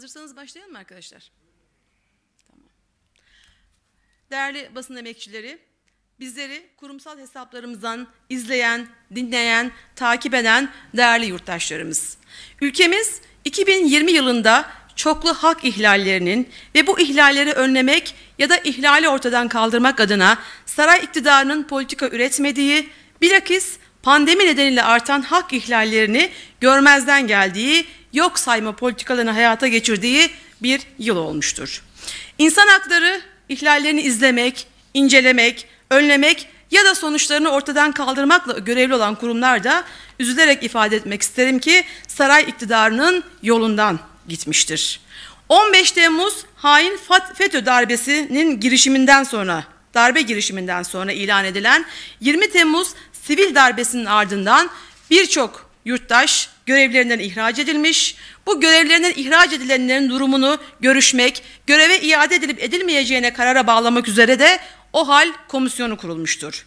Hazırsanız başlayalım mı arkadaşlar? Tamam. Değerli basın emekçileri, bizleri kurumsal hesaplarımızdan izleyen, dinleyen, takip eden değerli yurttaşlarımız. Ülkemiz 2020 yılında çoklu hak ihlallerinin ve bu ihlalleri önlemek ya da ihlali ortadan kaldırmak adına saray iktidarının politika üretmediği, bilakis pandemi nedeniyle artan hak ihlallerini görmezden geldiği yok sayma politikalarını hayata geçirdiği bir yıl olmuştur. İnsan hakları ihlallerini izlemek, incelemek, önlemek ya da sonuçlarını ortadan kaldırmakla görevli olan kurumlar da üzülerek ifade etmek isterim ki saray iktidarının yolundan gitmiştir. 15 Temmuz hain FETÖ darbesinin girişiminden sonra, darbe girişiminden sonra ilan edilen 20 Temmuz sivil darbesinin ardından birçok yurttaş görevlerinden ihraç edilmiş, bu görevlerinden ihraç edilenlerin durumunu görüşmek, göreve iade edilip edilmeyeceğine karara bağlamak üzere de o hal komisyonu kurulmuştur.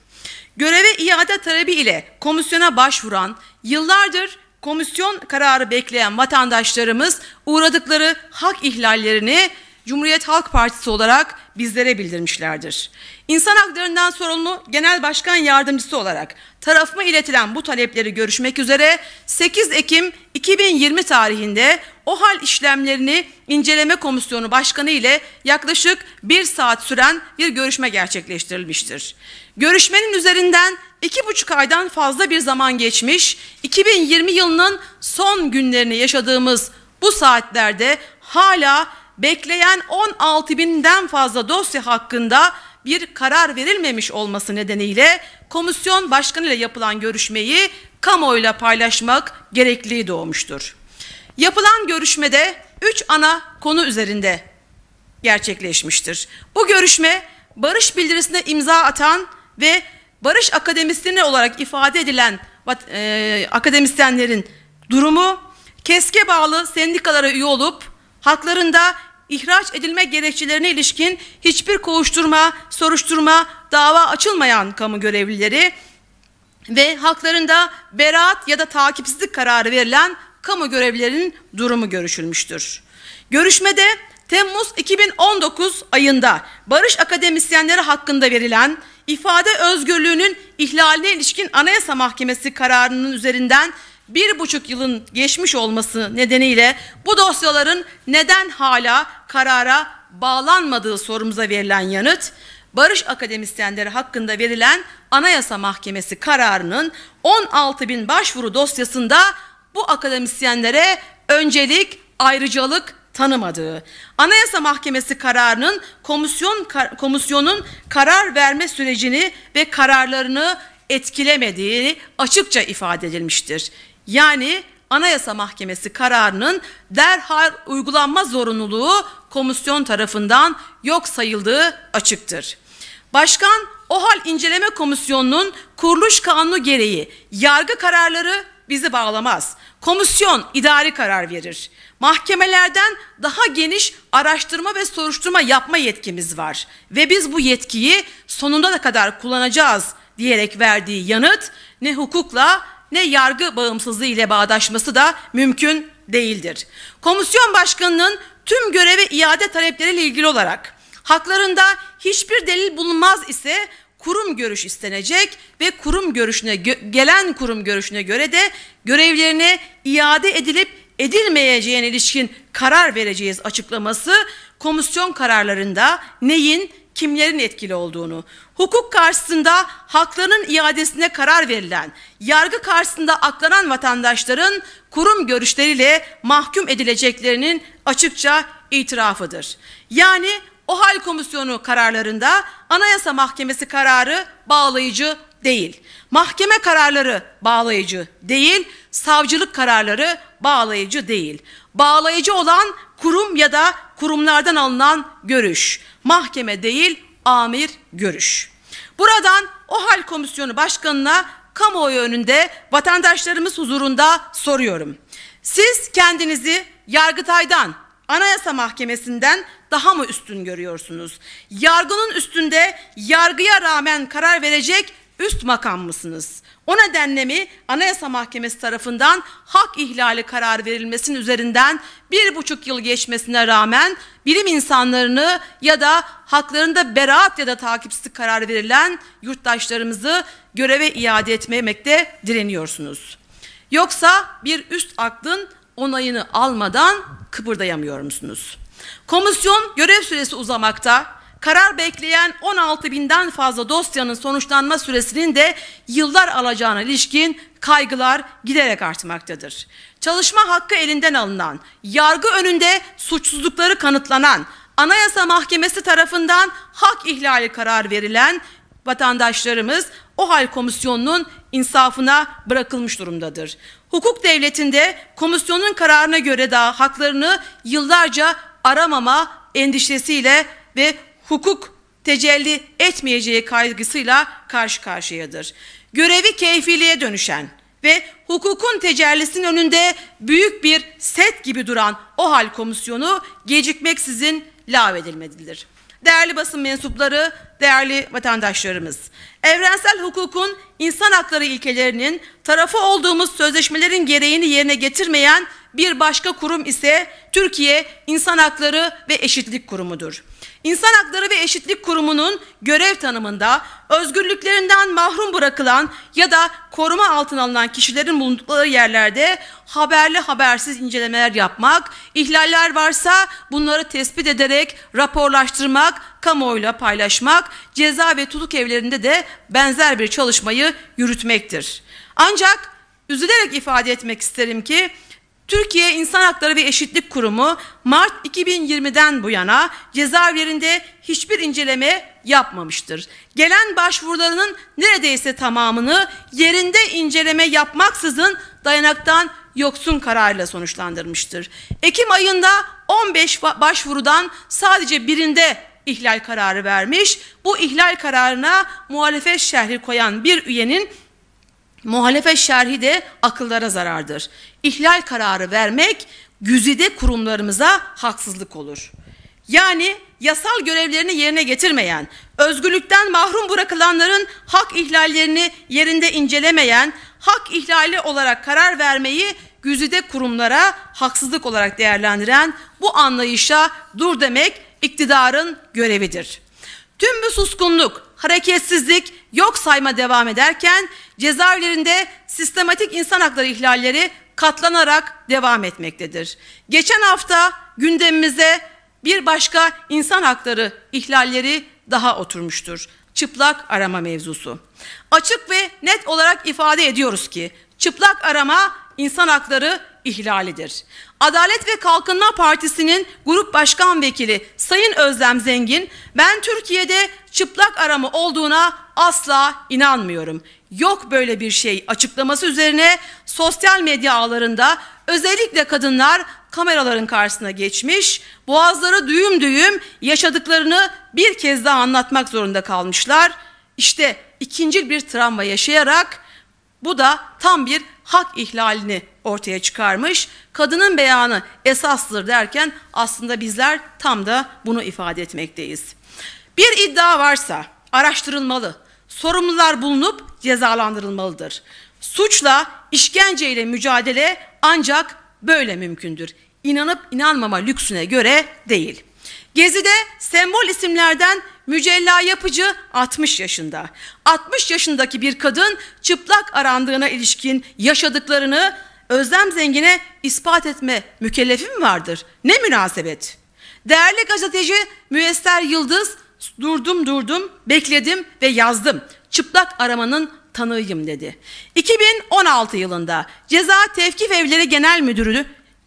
Göreve iade talebi ile komisyona başvuran, yıllardır komisyon kararı bekleyen vatandaşlarımız uğradıkları hak ihlallerini Cumhuriyet Halk Partisi olarak bizlere bildirmişlerdir. İnsan haklarından sorumlu Genel Başkan Yardımcısı olarak tarafıma iletilen bu talepleri görüşmek üzere 8 Ekim 2020 tarihinde OHAL işlemlerini inceleme komisyonu başkanı ile yaklaşık bir saat süren bir görüşme gerçekleştirilmiştir. Görüşmenin üzerinden iki buçuk aydan fazla bir zaman geçmiş, 2020 yılının son günlerini yaşadığımız bu saatlerde hala bekleyen 16 binden fazla dosya hakkında bir karar verilmemiş olması nedeniyle komisyon başkanı ile yapılan görüşmeyi kamuoyuyla paylaşmak gerekliliği doğmuştur. Yapılan görüşmede üç ana konu üzerinde gerçekleşmiştir. Bu görüşme barış bildirisine imza atan ve barış akademisyeni olarak ifade edilen e, akademisyenlerin durumu, keske bağlı sendikalara üye olup haklarında ihraç edilme gerekçelerine ilişkin hiçbir koğuşturma, soruşturma, dava açılmayan kamu görevlileri ve haklarında beraat ya da takipsizlik kararı verilen kamu görevlilerinin durumu görüşülmüştür. Görüşmede Temmuz 2019 ayında Barış Akademisyenleri hakkında verilen ifade özgürlüğünün ihlaline ilişkin Anayasa Mahkemesi kararının üzerinden bir buçuk yılın geçmiş olması nedeniyle bu dosyaların neden hala karara bağlanmadığı sorumuza verilen yanıt, Barış Akademisyenleri hakkında verilen Anayasa Mahkemesi kararının 16 bin başvuru dosyasında bu akademisyenlere öncelik, ayrıcalık tanımadığı, Anayasa Mahkemesi kararının komisyon komisyonun karar verme sürecini ve kararlarını etkilemediği açıkça ifade edilmiştir. Yani Anayasa Mahkemesi kararının derhal uygulanma zorunluluğu komisyon tarafından yok sayıldığı açıktır. Başkan OHAL İnceleme Komisyonu'nun kuruluş kanunu gereği yargı kararları bizi bağlamaz. Komisyon idari karar verir. Mahkemelerden daha geniş araştırma ve soruşturma yapma yetkimiz var ve biz bu yetkiyi sonunda da kadar kullanacağız diyerek verdiği yanıt ne hukukla ne yargı bağımsızlığı ile bağdaşması da mümkün değildir. Komisyon başkanının tüm göreve iade talepleriyle ilgili olarak haklarında hiçbir delil bulunmaz ise kurum görüş istenecek ve kurum görüşüne gelen kurum görüşüne göre de görevlerine iade edilip edilmeyeceğine ilişkin karar vereceğiz açıklaması komisyon kararlarında neyin kimlerin etkili olduğunu, hukuk karşısında haklarının iadesine karar verilen, yargı karşısında aklanan vatandaşların kurum görüşleriyle mahkum edileceklerinin açıkça itirafıdır. Yani OHAL Komisyonu kararlarında Anayasa Mahkemesi kararı bağlayıcı değil. Mahkeme kararları bağlayıcı değil, savcılık kararları bağlayıcı değil. Bağlayıcı olan kurum ya da kurumlardan alınan görüş. Mahkeme değil, amir görüş. Buradan OHAL Komisyonu Başkanı'na kamuoyu önünde vatandaşlarımız huzurunda soruyorum. Siz kendinizi Yargıtay'dan, Anayasa Mahkemesi'nden daha mı üstün görüyorsunuz? Yargının üstünde yargıya rağmen karar verecek üst makam mısınız? O nedenle mi Anayasa Mahkemesi tarafından hak ihlali karar verilmesinin üzerinden bir buçuk yıl geçmesine rağmen bilim insanlarını ya da haklarında beraat ya da takipsizlik karar verilen yurttaşlarımızı göreve iade etmemekte direniyorsunuz. Yoksa bir üst aklın onayını almadan kıpırdayamıyor musunuz? Komisyon görev süresi uzamakta, karar bekleyen 16 binden fazla dosyanın sonuçlanma süresinin de yıllar alacağına ilişkin kaygılar giderek artmaktadır. Çalışma hakkı elinden alınan, yargı önünde suçsuzlukları kanıtlanan, Anayasa Mahkemesi tarafından hak ihlali karar verilen vatandaşlarımız OHAL komisyonunun insafına bırakılmış durumdadır. Hukuk devletinde komisyonun kararına göre daha haklarını yıllarca aramama endişesiyle ve hukuk tecelli etmeyeceği kaygısıyla karşı karşıyadır. Görevi keyfiliğe dönüşen ve hukukun tecellisinin önünde büyük bir set gibi duran o hal komisyonu gecikmeksizin lağvedilmelidir. Değerli basın mensupları, değerli vatandaşlarımız, evrensel hukukun insan hakları ilkelerinin tarafı olduğumuz sözleşmelerin gereğini yerine getirmeyen bir başka kurum ise Türkiye İnsan Hakları ve Eşitlik Kurumu'dur. İnsan Hakları ve Eşitlik Kurumu'nun görev tanımında özgürlüklerinden mahrum bırakılan ya da koruma altına alınan kişilerin bulundukları yerlerde haberli habersiz incelemeler yapmak, ihlaller varsa bunları tespit ederek raporlaştırmak, kamuoyuyla paylaşmak, ceza ve tutuk evlerinde de benzer bir çalışmayı yürütmektir. Ancak üzülerek ifade etmek isterim ki Türkiye İnsan Hakları ve Eşitlik Kurumu Mart 2020'den bu yana cezaevlerinde hiçbir inceleme yapmamıştır. Gelen başvurularının neredeyse tamamını yerinde inceleme yapmaksızın dayanaktan yoksun kararıyla sonuçlandırmıştır. Ekim ayında 15 başvurudan sadece birinde ihlal kararı vermiş. Bu ihlal kararına muhalefet şerhi koyan bir üyenin Muhalefet şerhi de akıllara zarardır. İhlal kararı vermek güzide kurumlarımıza haksızlık olur. Yani yasal görevlerini yerine getirmeyen, özgürlükten mahrum bırakılanların hak ihlallerini yerinde incelemeyen, hak ihlali olarak karar vermeyi güzide kurumlara haksızlık olarak değerlendiren bu anlayışa dur demek iktidarın görevidir. Tüm bu suskunluk, hareketsizlik, yok sayma devam ederken Cezaevlerinde sistematik insan hakları ihlalleri katlanarak devam etmektedir. Geçen hafta gündemimize bir başka insan hakları ihlalleri daha oturmuştur. Çıplak arama mevzusu. Açık ve net olarak ifade ediyoruz ki çıplak arama insan hakları ihlalidir. Adalet ve Kalkınma Partisi'nin grup başkan vekili Sayın Özlem Zengin, ben Türkiye'de çıplak arama olduğuna asla inanmıyorum. Yok böyle bir şey açıklaması üzerine sosyal medya ağlarında özellikle kadınlar kameraların karşısına geçmiş, boğazları düğüm düğüm yaşadıklarını bir kez daha anlatmak zorunda kalmışlar. İşte ikinci bir travma yaşayarak bu da tam bir hak ihlalini ortaya çıkarmış. Kadının beyanı esastır derken aslında bizler tam da bunu ifade etmekteyiz. Bir iddia varsa araştırılmalı. Sorumlular bulunup cezalandırılmalıdır. Suçla, işkenceyle mücadele ancak böyle mümkündür. İnanıp inanmama lüksüne göre değil.'' Gezi'de sembol isimlerden mücella yapıcı 60 yaşında. 60 yaşındaki bir kadın çıplak arandığına ilişkin yaşadıklarını Özlem Zengin'e ispat etme mükellefi mi vardır? Ne münasebet? Değerli gazeteci Müesser Yıldız durdum durdum bekledim ve yazdım. Çıplak aramanın tanığıyım dedi. 2016 yılında Ceza Tevkif Evleri Genel Müdürü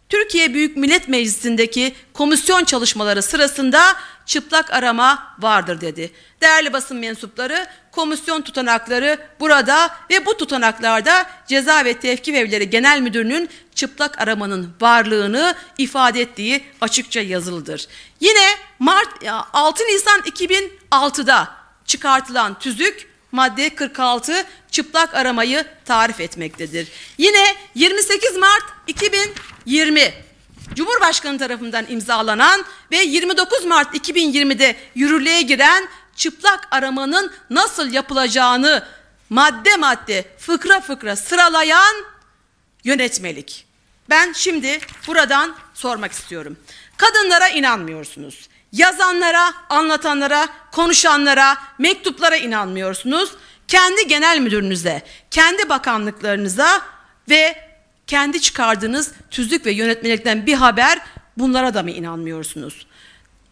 Türkiye Büyük Millet Meclisi'ndeki komisyon çalışmaları sırasında çıplak arama vardır dedi. Değerli basın mensupları komisyon tutanakları burada ve bu tutanaklarda Ceza ve Tevkif Evleri Genel Müdürü'nün çıplak aramanın varlığını ifade ettiği açıkça yazılıdır. Yine Mart 6 Nisan 2006'da çıkartılan tüzük madde 46 çıplak aramayı tarif etmektedir. Yine 28 Mart 2020 Cumhurbaşkanı tarafından imzalanan ve 29 Mart 2020'de yürürlüğe giren çıplak aramanın nasıl yapılacağını madde madde fıkra fıkra sıralayan yönetmelik. Ben şimdi buradan sormak istiyorum. Kadınlara inanmıyorsunuz. Yazanlara, anlatanlara, konuşanlara, mektuplara inanmıyorsunuz. Kendi genel müdürünüze, kendi bakanlıklarınıza ve kendi çıkardığınız tüzük ve yönetmelikten bir haber bunlara da mı inanmıyorsunuz?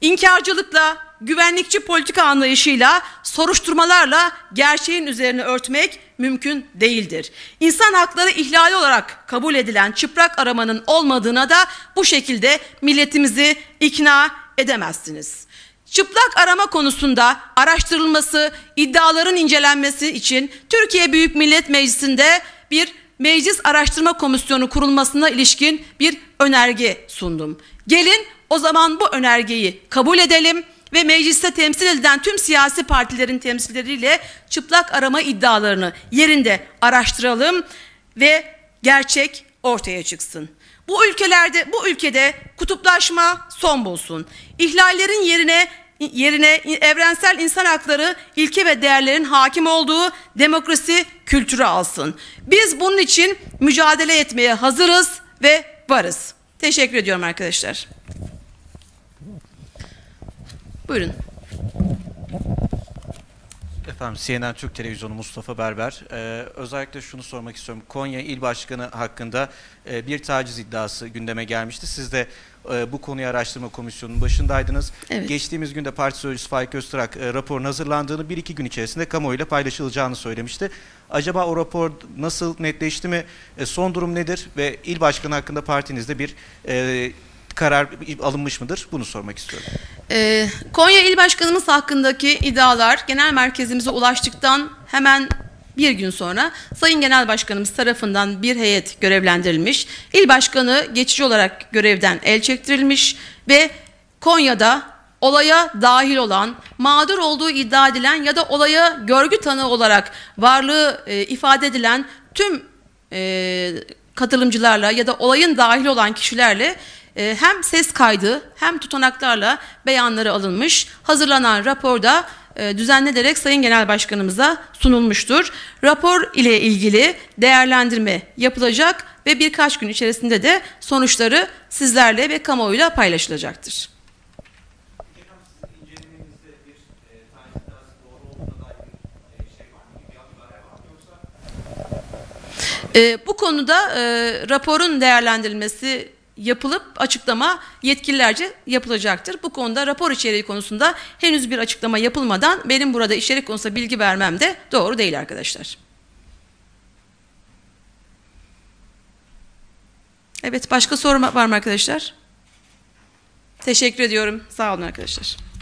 İnkarcılıkla, güvenlikçi politika anlayışıyla, soruşturmalarla gerçeğin üzerine örtmek mümkün değildir. İnsan hakları ihlali olarak kabul edilen çıprak aramanın olmadığına da bu şekilde milletimizi ikna edemezsiniz. Çıplak arama konusunda araştırılması, iddiaların incelenmesi için Türkiye Büyük Millet Meclisi'nde bir meclis araştırma komisyonu kurulmasına ilişkin bir önerge sundum. Gelin o zaman bu önergeyi kabul edelim ve mecliste temsil edilen tüm siyasi partilerin temsilcileriyle çıplak arama iddialarını yerinde araştıralım ve gerçek ortaya çıksın. Bu ülkelerde bu ülkede kutuplaşma son bulsun. İhlallerin yerine yerine evrensel insan hakları, ilke ve değerlerin hakim olduğu demokrasi kültürü alsın. Biz bunun için mücadele etmeye hazırız ve varız. Teşekkür ediyorum arkadaşlar. Buyurun. Efendim CNN Türk Televizyonu Mustafa Berber. Ee, özellikle şunu sormak istiyorum. Konya İl Başkanı hakkında e, bir taciz iddiası gündeme gelmişti. Siz de e, bu konuyu araştırma komisyonunun başındaydınız. Evet. Geçtiğimiz günde parti sözcüsü Faik Öztrak e, raporun hazırlandığını bir iki gün içerisinde kamuoyuyla paylaşılacağını söylemişti. Acaba o rapor nasıl netleşti mi? E, son durum nedir? Ve İl başkanı hakkında partinizde bir e, karar alınmış mıdır? Bunu sormak istiyorum. Ee, Konya İl Başkanımız hakkındaki iddialar genel merkezimize ulaştıktan hemen bir gün sonra Sayın Genel Başkanımız tarafından bir heyet görevlendirilmiş. İl Başkanı geçici olarak görevden el çektirilmiş ve Konya'da olaya dahil olan, mağdur olduğu iddia edilen ya da olaya görgü tanığı olarak varlığı e, ifade edilen tüm e, katılımcılarla ya da olayın dahil olan kişilerle ee, hem ses kaydı hem tutanaklarla beyanları alınmış. Hazırlanan raporda e, düzenlenerek Sayın Genel Başkanımıza sunulmuştur. Rapor ile ilgili değerlendirme yapılacak ve birkaç gün içerisinde de sonuçları sizlerle ve kamuoyuyla paylaşılacaktır. E, bu konuda e, raporun değerlendirilmesi yapılıp açıklama yetkililerce yapılacaktır. Bu konuda rapor içeriği konusunda henüz bir açıklama yapılmadan benim burada içerik konusunda bilgi vermem de doğru değil arkadaşlar. Evet başka soru var mı arkadaşlar? Teşekkür ediyorum. Sağ olun arkadaşlar.